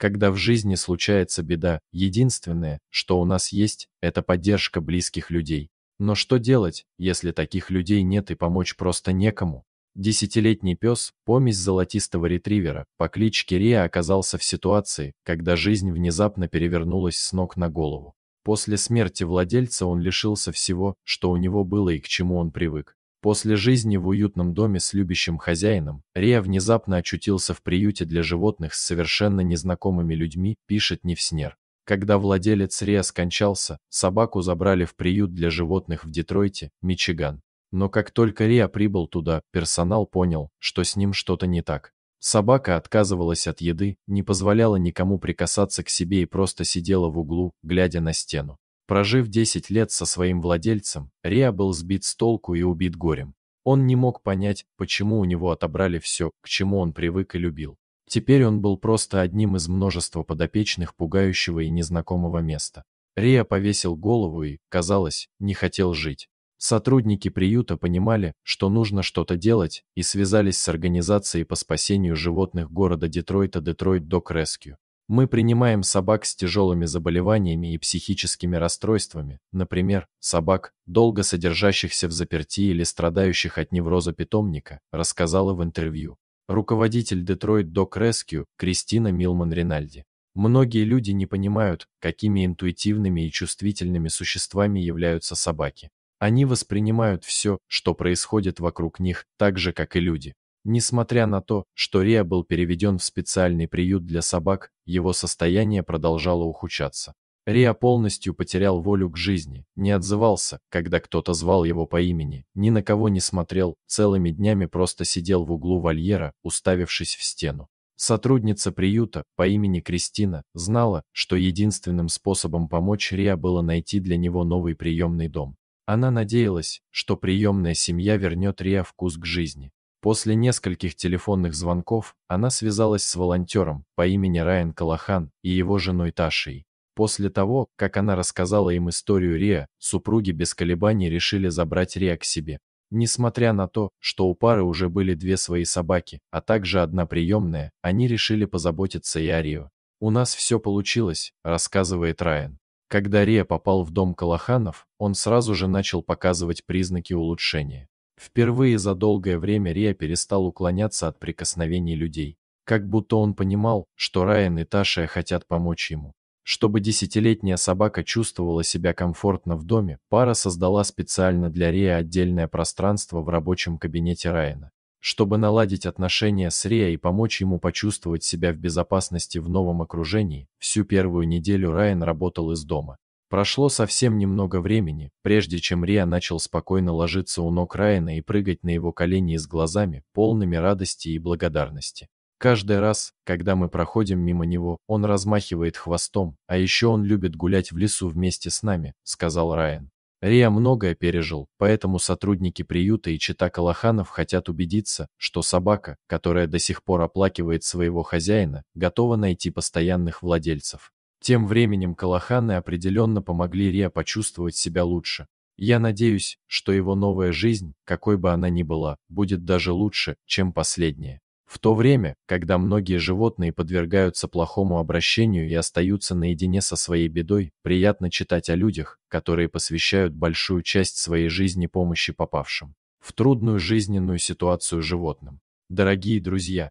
Когда в жизни случается беда, единственное, что у нас есть, это поддержка близких людей. Но что делать, если таких людей нет и помочь просто некому? Десятилетний пес, помесь золотистого ретривера, по кличке Риа оказался в ситуации, когда жизнь внезапно перевернулась с ног на голову. После смерти владельца он лишился всего, что у него было и к чему он привык. После жизни в уютном доме с любящим хозяином, Рия внезапно очутился в приюте для животных с совершенно незнакомыми людьми, пишет Невснер. Когда владелец Рия скончался, собаку забрали в приют для животных в Детройте, Мичиган. Но как только Рия прибыл туда, персонал понял, что с ним что-то не так. Собака отказывалась от еды, не позволяла никому прикасаться к себе и просто сидела в углу, глядя на стену. Прожив 10 лет со своим владельцем, Риа был сбит с толку и убит горем. Он не мог понять, почему у него отобрали все, к чему он привык и любил. Теперь он был просто одним из множества подопечных пугающего и незнакомого места. Риа повесил голову и, казалось, не хотел жить. Сотрудники приюта понимали, что нужно что-то делать, и связались с организацией по спасению животных города Детройта Детройт Док Rescue. Мы принимаем собак с тяжелыми заболеваниями и психическими расстройствами, например, собак, долго содержащихся в заперти или страдающих от невроза питомника, рассказала в интервью. Руководитель Детройт Док Rescue Кристина Милман Ринальди. Многие люди не понимают, какими интуитивными и чувствительными существами являются собаки. Они воспринимают все, что происходит вокруг них, так же, как и люди. Несмотря на то, что Риа был переведен в специальный приют для собак, его состояние продолжало ухудшаться. Риа полностью потерял волю к жизни, не отзывался, когда кто-то звал его по имени, ни на кого не смотрел, целыми днями просто сидел в углу вольера, уставившись в стену. Сотрудница приюта по имени Кристина знала, что единственным способом помочь Риа было найти для него новый приемный дом. Она надеялась, что приемная семья вернет Риа вкус к жизни. После нескольких телефонных звонков она связалась с волонтером по имени Райан Калахан и его женой Ташей. После того, как она рассказала им историю Риа, супруги без колебаний решили забрать Риа к себе. Несмотря на то, что у пары уже были две свои собаки, а также одна приемная, они решили позаботиться и о Рио. «У нас все получилось», — рассказывает Райан. Когда Рия попал в дом Калаханов, он сразу же начал показывать признаки улучшения. Впервые за долгое время Риа перестал уклоняться от прикосновений людей. Как будто он понимал, что Райан и Таша хотят помочь ему. Чтобы десятилетняя собака чувствовала себя комфортно в доме, пара создала специально для Риа отдельное пространство в рабочем кабинете Райана. Чтобы наладить отношения с Риа и помочь ему почувствовать себя в безопасности в новом окружении, всю первую неделю Райан работал из дома. Прошло совсем немного времени, прежде чем Риа начал спокойно ложиться у ног Райана и прыгать на его колени с глазами, полными радости и благодарности. Каждый раз, когда мы проходим мимо него, он размахивает хвостом, а еще он любит гулять в лесу вместе с нами», — сказал Райан. Риа многое пережил, поэтому сотрудники приюта и чита Калаханов хотят убедиться, что собака, которая до сих пор оплакивает своего хозяина, готова найти постоянных владельцев. Тем временем Калаханы определенно помогли Риа почувствовать себя лучше. Я надеюсь, что его новая жизнь, какой бы она ни была, будет даже лучше, чем последняя. В то время, когда многие животные подвергаются плохому обращению и остаются наедине со своей бедой, приятно читать о людях, которые посвящают большую часть своей жизни помощи попавшим в трудную жизненную ситуацию животным. Дорогие друзья,